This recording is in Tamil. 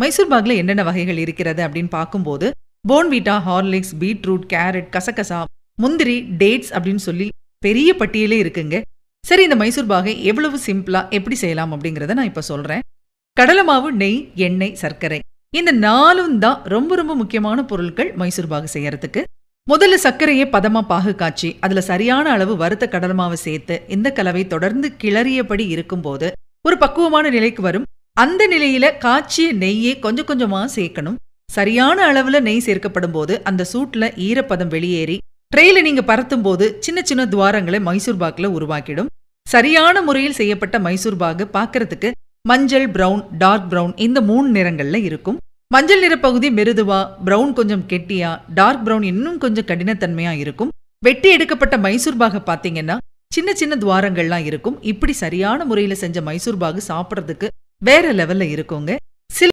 மைசூர் பாக்ல என்னென்ன வகைகள் இருக்கிறது அப்படின்னு பார்க்கும்போது போன்வீட்டா ஹார்லிக்ஸ் பீட்ரூட் கேரட் கசகசா முந்திரி டேட்ஸ் அப்படின்னு சொல்லி பெரிய பட்டியலே இருக்குங்க சரி இந்த மைசூர் பாகை எவ்வளவு சிம்பிளா எப்படி செய்யலாம் அப்படிங்கறத நான் இப்ப சொல்றேன் கடலை மாவு நெய் எண்ணெய் சர்க்கரை இந்த நாலும் தான் ரொம்ப ரொம்ப முக்கியமான பொருட்கள் மைசூர் பாகு செய்யறதுக்கு முதல்ல சர்க்கரையை பதமா பாகு காய்ச்சி அதுல சரியான அளவு வறுத்த கடலை மாவு சேர்த்து இந்த கலவை தொடர்ந்து கிளறியபடி இருக்கும்போது ஒரு பக்குவமான நிலைக்கு வரும் அந்த நிலையில காய்ச்சிய நெய்யை கொஞ்சம் கொஞ்சமா சேர்க்கணும் சரியான அளவுல நெய் சேர்க்கப்படும் போது அந்த சூட்ல ஈரப்பதம் வெளியேறி ட்ரெயில நீங்க பரத்தும் போது சின்ன சின்ன துவாரங்களை மைசூர் பாக்ல உருவாக்கிடும் சரியான முறையில் செய்யப்பட்ட மைசூர் பாகு பாக்குறதுக்கு மஞ்சள் பிரவுன் டார்க் பிரவுன் இந்த மூணு நிறங்கள்ல இருக்கும் மஞ்சள் நிற பகுதி மெருதுவா பிரவுன் கொஞ்சம் கெட்டியா டார்க் பிரவுன் இன்னும் கொஞ்சம் கடினத்தன்மையா இருக்கும் வெட்டி எடுக்கப்பட்ட மைசூர் பாக பாத்தீங்கன்னா சின்ன சின்ன துவாரங்கள்லாம் இருக்கும் இப்படி சரியான முறையில செஞ்ச மைசூர் பாகு சாப்பிட்றதுக்கு வேற லெவல்ல இருக்குங்க